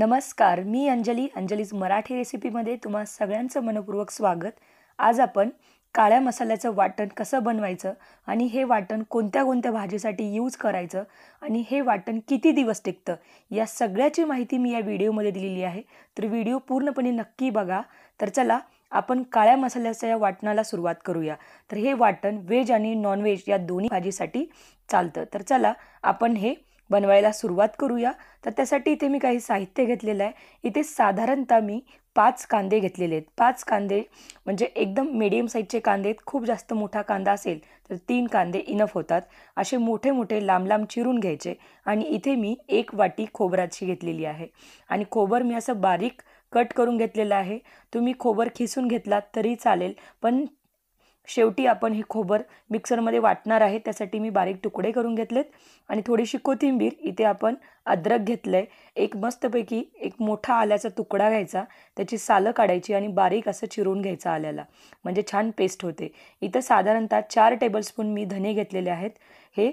नमस्कार मी अंजली अंजलीज मराठी रेसिपीमध्ये तुम्हा सगळ्यांचं मनपूर्वक स्वागत आज आपण काळ्या मसाल्याचं वाटण कसं बनवायचं आणि हे वाटण कोणत्या कोणत्या भाजीसाठी यूज करायचं आणि हे वाटण किती दिवस टिकतं या सगळ्याची माहिती मी या व्हिडिओमध्ये दिलेली आहे तर व्हिडिओ पूर्णपणे नक्की बघा तर चला आपण काळ्या मसाल्याच्या या वाटणाला सुरुवात करूया तर हे वाटण व्हेज आणि नॉनव्हेज या दोन्ही भाजीसाठी चालतं तर चला आपण हे बनवायला सुरुवात करूया तर त्यासाठी इथे मी काही साहित्य घेतलेलं आहे इथे साधारणतः मी पाच कांदे घेतलेले आहेत पाच कांदे म्हणजे एकदम मीडियम साईजचे कांदे आहेत खूप जास्त मोठा कांदा असेल तर तीन कांदे इनफ होतात असे मोठे मोठे लांब लांब चिरून घ्यायचे आणि इथे मी एक वाटी खोबराची घेतलेली आहे आणि खोबर मी असं बारीक कट करून घेतलेलं आहे तुम्ही खोबर खिसून घेतलात तरी चालेल पण शेवटी आपण हे खोबर मिक्सरमध्ये वाटणार आहे त्यासाठी मी बारीक तुकडे करून घेतलेत आणि थोडीशी कोथिंबीर इथे आपण अद्रक घेतलं आहे एक मस्तपैकी एक मोठा आल्याचा तुकडा घ्यायचा त्याची सालं काढायची आणि बारीक असं चिरून घ्यायचा आल्याला म्हणजे छान पेस्ट होते इथं साधारणतः चार टेबलस्पून मी धने घेतलेले आहेत हे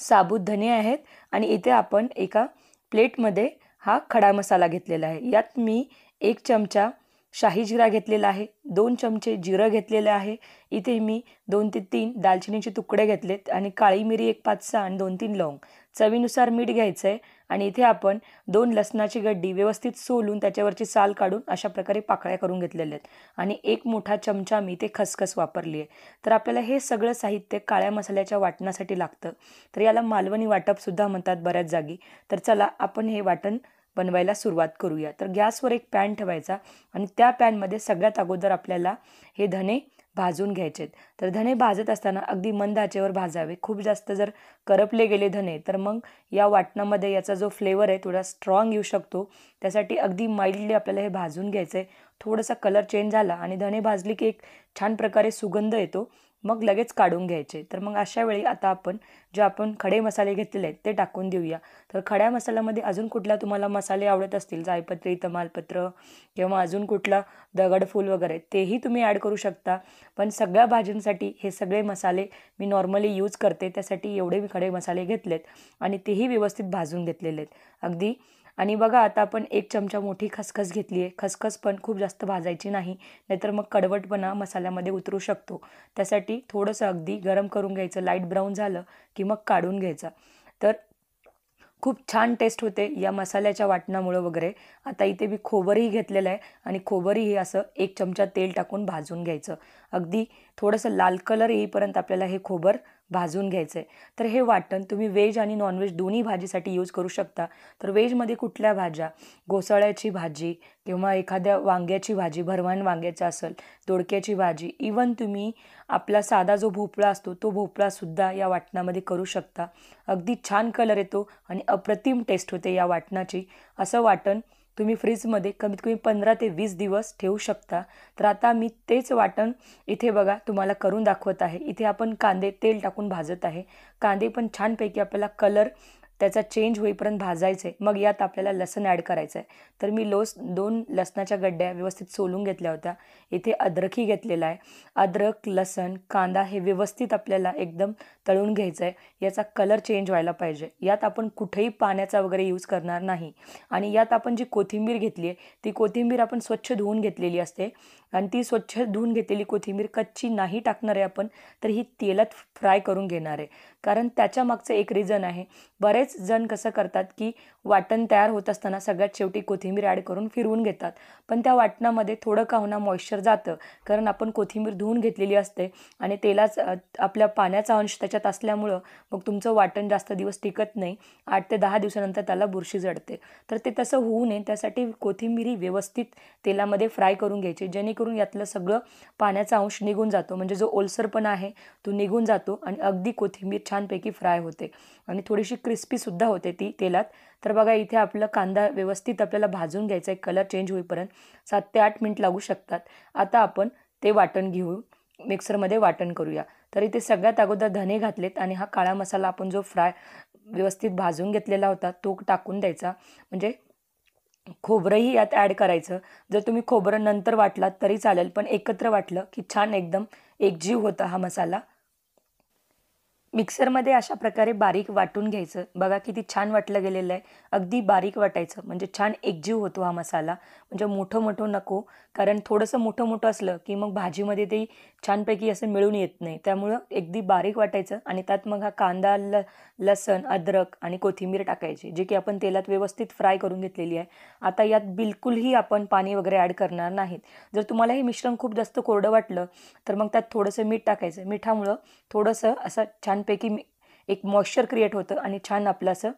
साबूत धने आहेत आणि इथे आपण एका प्लेटमध्ये हा खडा मसाला घेतलेला आहे यात मी एक चमचा शाही जिरा घेतलेला आहे दोन चमचे जिरं घेतलेलं आहे इथे मी दोन ते तीन दालचिनीचे तुकडे घेतलेत आणि काळी मिरी एक पाच सहा आणि दोन तीन लवंग चवीनुसार मीठ घ्यायचं आहे आणि इथे आपण दोन लसणाची गड्डी व्यवस्थित सोलून त्याच्यावरची साल काढून अशा प्रकारे पाकळ्या करून घेतलेल्या आहेत आणि एक मोठा चमचा मी ते खसखस वापरली आहे तर आपल्याला हे सगळं साहित्य काळ्या मसाल्याच्या वाटणासाठी लागतं तर याला मालवणी वाटपसुद्धा म्हणतात बऱ्याच जागी तर चला आपण हे वाटण बनवायला सुरुवात करूया तर गॅसवर एक पॅन ठेवायचा आणि त्या पॅनमध्ये सगळ्यात अगोदर आपल्याला हे धने भाजून घ्यायचेत तर धने भाजत असताना अगदी मंद आचेवर भाजावे खूप जास्त जर करपले गेले धने तर मग या वाटणामध्ये याचा जो फ्लेवर आहे थोडा स्ट्रॉंग येऊ शकतो त्यासाठी अगदी माइल्डली आपल्याला हे भाजून घ्यायचं आहे थोडासा कलर चेंज झाला आणि धणे भाजली की एक छान प्रकारे सुगंध येतो मग लगेच काढून घ्यायचे तर मग अशा वेळी आता आपण जे आपण खडे मसाले घेतलेले आहेत ते टाकून देऊया तर खड्या मसाल्यामध्ये अजून कुठला तुम्हाला मसाले आवडत असतील जायपत्री तमालपत्र किंवा अजून कुठला दगडफूल वगैरे तेही तुम्ही ॲड करू शकता पण सगळ्या भाज्यांसाठी हे सगळे मसाले मी नॉर्मली यूज करते त्यासाठी एवढे मी खडे मसाले घेतलेत आणि तेही व्यवस्थित भाजून घेतलेले आहेत अगदी आणि बघा आता आपण एक चमचा मोठी खसखस घेतली आहे खसखस पण खूप जास्त भाजायची नाही नाहीतर मग कडवटपणा मसाल्यामध्ये उतरू शकतो त्यासाठी थोडंसं अगदी गरम करून घ्यायचं लाईट ब्राऊन झालं की मग काढून घ्यायचं तर खूप छान टेस्ट होते या मसाल्याच्या वाटणामुळं वगैरे आता इथे मी खोबरही घेतलेलं आहे आणि खोबरी असं एक चमचा तेल टाकून भाजून घ्यायचं अगदी थोडंसं लाल कलर येईपर्यंत आपल्याला हे खोबर भाजून घ्यायचं आहे तर हे वाटण तुम्ही व्हेज आणि नॉनव्हेज दोन्ही भाजीसाठी यूज करू शकता तर व्हेजमध्ये कुठल्या भाज्या घोसाळ्याची भाजी किंवा एखाद्या वांग्याची भाजी भरवान वांग्याचं असेल दोडक्याची भाजी इवन तुम्ही आपला साधा जो भोपळा असतो तो भोपळासुद्धा या वाटणामध्ये करू शकता अगदी छान कलर येतो आणि अप्रतिम टेस्ट होते या वाटणाची असं वाटण तुम्ही फ्रीजमध्ये कमीत कमी पंधरा ते वीस दिवस ठेवू शकता तर आता मी तेच वाटण इथे बघा तुम्हाला करून दाखवत आहे इथे आपण कांदे तेल टाकून भाजत आहे कांदे पण छानपैकी आपल्याला कलर त्याचा चेंज होईपर्यंत भाजायचं आहे मग यात आपल्याला लसण ॲड करायचं आहे तर मी लोस दोन लसणाच्या गड्ड्या व्यवस्थित सोलून घेतल्या होत्या इथे अद्रकही घेतलेला आहे अद्रक लसण कांदा हे व्यवस्थित आपल्याला एकदम तळून घ्यायचं आहे याचा कलर चेंज व्हायला पाहिजे यात आपण कुठेही पाण्याचा वगैरे यूज करणार नाही आणि यात आपण जी कोथिंबीर घेतली आहे ती कोथिंबीर आपण स्वच्छ धुवून घेतलेली असते आणि ती स्वच्छ धुवून घेतलेली कोथिंबीर कच्ची नाही टाकणार आहे आपण तर ही तेलात फ्राय करून घेणार आहे कारण त्याच्या मागचं एक रिझन आहे बरेच जण कसं करतात की वाटण तयार होत असताना सगळ्यात शेवटी कोथिंबीर ॲड करून फिरवून घेतात पण त्या वाटणामध्ये थोडं का होणार मॉइश्चर जातं कारण आपण कोथिंबीर धुवून घेतलेली असते आणि तेलाच आपल्या पाण्याचा अंश त्याच्यात असल्यामुळं मग तुमचं वाटण जास्त दिवस टिकत नाही आठ ते दहा दिवसानंतर त्याला बुरशी जडते तर ते तसं होऊ नये त्यासाठी कोथिंबीरी व्यवस्थित तेलामध्ये फ्राय करून घ्यायची जेणेकरून यातलं सगळं पाण्याचा अंश निघून जातो म्हणजे जो ओलसरपणा आहे तो निघून जातो आणि अगदी कोथिंबीर छानपैकी फ्राय होते आणि थोडीशी क्रिस्पीसुद्धा होते ती तेलात तर बघा इथे आपलं कांदा व्यवस्थित आपल्याला भाजून घ्यायचा आहे कलर चेंज होईपर्यंत सात ते आठ मिनिट लागू शकतात आता आपण ते वाटण घेऊ मिक्सरमध्ये वाटण करूया तर इथे सगळ्यात अगोदर धने घातलेत आणि हा काळा मसाला आपण जो फ्राय व्यवस्थित भाजून घेतलेला होता तो टाकून द्यायचा म्हणजे खोबरंही यात ॲड करायचं जर तुम्ही खोबरं नंतर वाटलात तरी चालेल पण एकत्र वाटलं की छान एकदम एकजीव होता हा मसाला मिक्सरमध्ये अशा प्रकारे बारीक वाटून घ्यायचं बघा किती छान वाटलं गेलेलं आहे अगदी बारीक वाटायचं म्हणजे छान एकजीव होतो हा मसाला म्हणजे मोठं मोठं नको कारण थोडंसं मोठं मोठं असलं की मग भाजीमध्ये ते छानपैकी असं मिळून येत नाही त्यामुळं अगदी बारीक वाटायचं आणि त्यात मग हा कांदा ल लसण अद्रक आणि कोथिंबीर टाकायची जे की आपण तेलात व्यवस्थित फ्राय करून घेतलेली आहे आता यात बिलकुलही आपण पाणी वगैरे ॲड करणार नाहीत जर तुम्हाला हे मिश्रण खूप जास्त कोरडं वाटलं तर मग त्यात थोडंसं मीठ टाकायचं मिठामुळं थोडंसं असं छान छानपैकी मी एक मॉइश्चर क्रिएट होतं आणि छान आपलं असं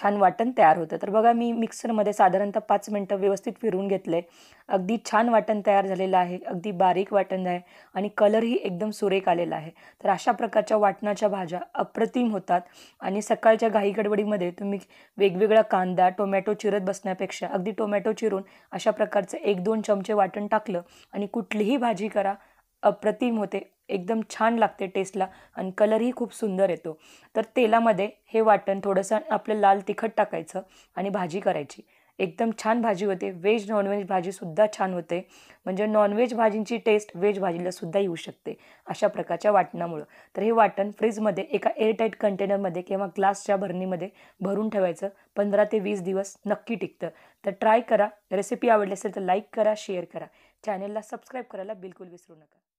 छान वाटण तयार होतं तर बघा मी मिक्सरमध्ये साधारणतः पाच मिनटं व्यवस्थित फिरून घेतलं आहे अगदी छान वाटण तयार झालेलं आहे अगदी बारीक वाटण आहे आणि कलरही एकदम सुरेख आलेला आहे तर अशा प्रकारच्या वाटणाच्या भाज्या अप्रतिम होतात आणि सकाळच्या घाई गडबडीमध्ये तुम्ही वेगवेगळा कांदा टोमॅटो चिरत बसण्यापेक्षा अगदी टोमॅटो चिरून अशा प्रकारचं एक दोन चमचे वाटण टाकलं आणि कुठलीही भाजी करा अप्रतिम होते एकदम छान लागते टेस्टला आणि कलरही खूप सुंदर येतो तर तेलामध्ये हे वाटण थोडंसं आपलं लाल तिखट टाकायचं आणि भाजी करायची एकदम छान भाजी होते व्हेज नॉनव्हेज भाजीसुद्धा छान होते म्हणजे नॉनव्हेज भाजींची टेस्ट व्हेज भाजीलासुद्धा येऊ शकते अशा प्रकारच्या वाटणामुळं तर हे वाटण फ्रीजमध्ये एका एअरटाईट कंटेनरमध्ये किंवा ग्लासच्या भरणीमध्ये भरून ठेवायचं पंधरा ते वीस दिवस नक्की टिकतं तर ट्राय करा रेसिपी आवडली असेल तर लाईक करा शेअर करा चॅनेलला सबस्क्राईब करायला बिलकुल विसरू नका